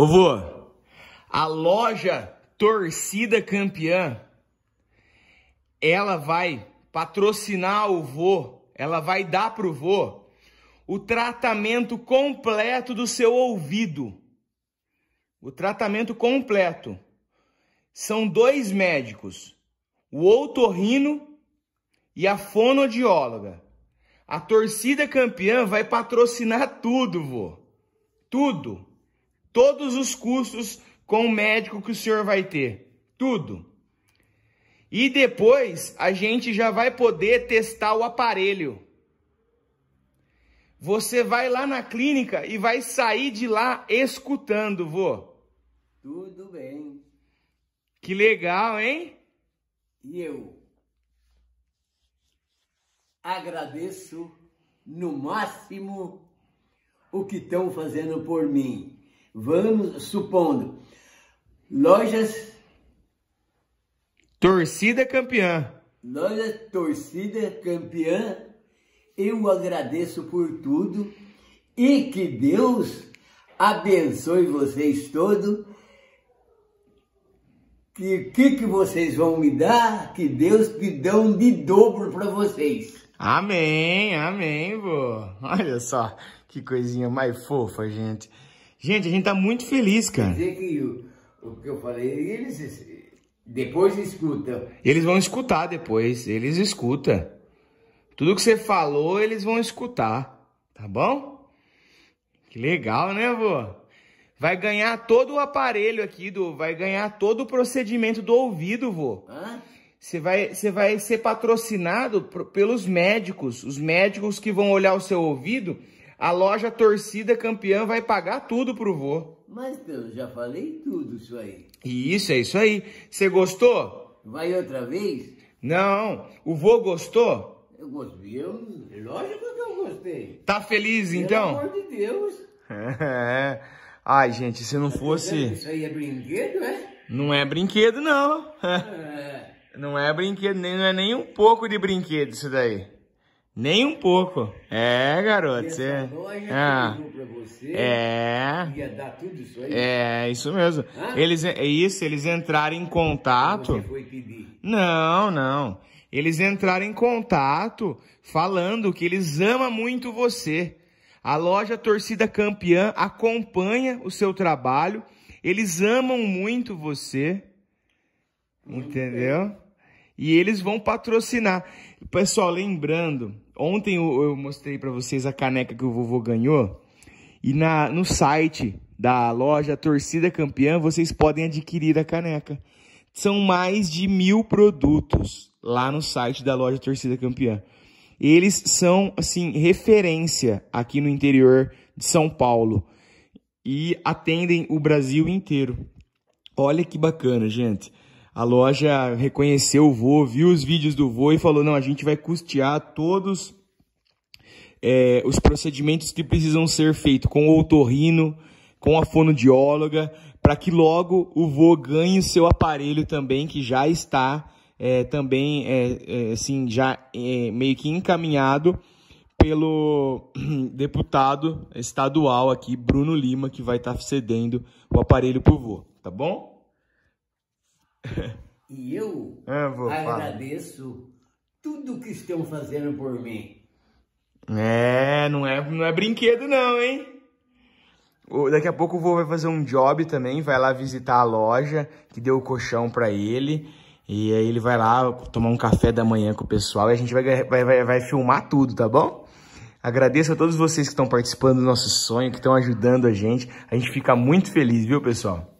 Ô vô, a loja Torcida Campeã, ela vai patrocinar o vô, ela vai dar pro vô o tratamento completo do seu ouvido. O tratamento completo. São dois médicos, o outorrino e a fonodióloga. A torcida campeã vai patrocinar tudo, vô. Tudo todos os custos com o médico que o senhor vai ter, tudo. E depois a gente já vai poder testar o aparelho. Você vai lá na clínica e vai sair de lá escutando, vô. Tudo bem. Que legal, hein? E eu agradeço no máximo o que estão fazendo por mim. Vamos supondo. Lojas. Torcida campeã. Loja Torcida campeã. Eu agradeço por tudo e que Deus abençoe vocês todos. Que que, que vocês vão me dar? Que Deus dê dão de dobro para vocês. Amém, amém, vô. Olha só que coisinha mais fofa, gente. Gente, a gente tá muito feliz, cara. Quer dizer que o, o que eu falei, eles depois escutam. Eles vão escutar depois, eles escutam. Tudo que você falou, eles vão escutar, tá bom? Que legal, né, vô? Vai ganhar todo o aparelho aqui, do, vai ganhar todo o procedimento do ouvido, vô. Hã? Você vai, você vai ser patrocinado pelos médicos, os médicos que vão olhar o seu ouvido a loja torcida campeã vai pagar tudo pro vô. Mas eu já falei tudo isso aí. Isso, é isso aí. Você gostou? Vai outra vez? Não. O vô gostou? Eu gostei. Eu, lógico que eu gostei. Tá feliz, Pelo então? Pelo amor de Deus. É. Ai, gente, se não fosse... Isso aí é brinquedo, é? Não é brinquedo, não. É. Não é brinquedo, nem, não é nem um pouco de brinquedo isso daí. Nem um pouco. É, garoto. Você... É. Ah. Você, é. Ia dar tudo isso aí. É, isso mesmo. Eles, é, é isso, eles entraram em contato. Você foi pedir. Não, não. Eles entraram em contato falando que eles amam muito você. A loja Torcida Campeã acompanha o seu trabalho. Eles amam muito você. Muito entendeu? Bem. E eles vão patrocinar. Pessoal, lembrando, ontem eu, eu mostrei para vocês a caneca que o vovô ganhou. E na, no site da loja Torcida Campeã, vocês podem adquirir a caneca. São mais de mil produtos lá no site da loja Torcida Campeã. Eles são, assim, referência aqui no interior de São Paulo e atendem o Brasil inteiro. Olha que bacana, gente a loja reconheceu o vô, viu os vídeos do vô e falou: não, a gente vai custear todos é, os procedimentos que precisam ser feitos com o otorrino, com a fonodióloga, para que logo o vô ganhe o seu aparelho também, que já está é, também, é, é assim, já é, meio que encaminhado pelo deputado estadual aqui, Bruno Lima, que vai estar tá cedendo o aparelho para o vô, tá bom? E eu é, agradeço tudo que estão fazendo por mim. É, não é, não é brinquedo não, hein? Daqui a pouco o vô vai fazer um job também, vai lá visitar a loja que deu o colchão para ele. E aí ele vai lá tomar um café da manhã com o pessoal e a gente vai, vai, vai, vai filmar tudo, tá bom? Agradeço a todos vocês que estão participando do nosso sonho, que estão ajudando a gente. A gente fica muito feliz, viu, pessoal?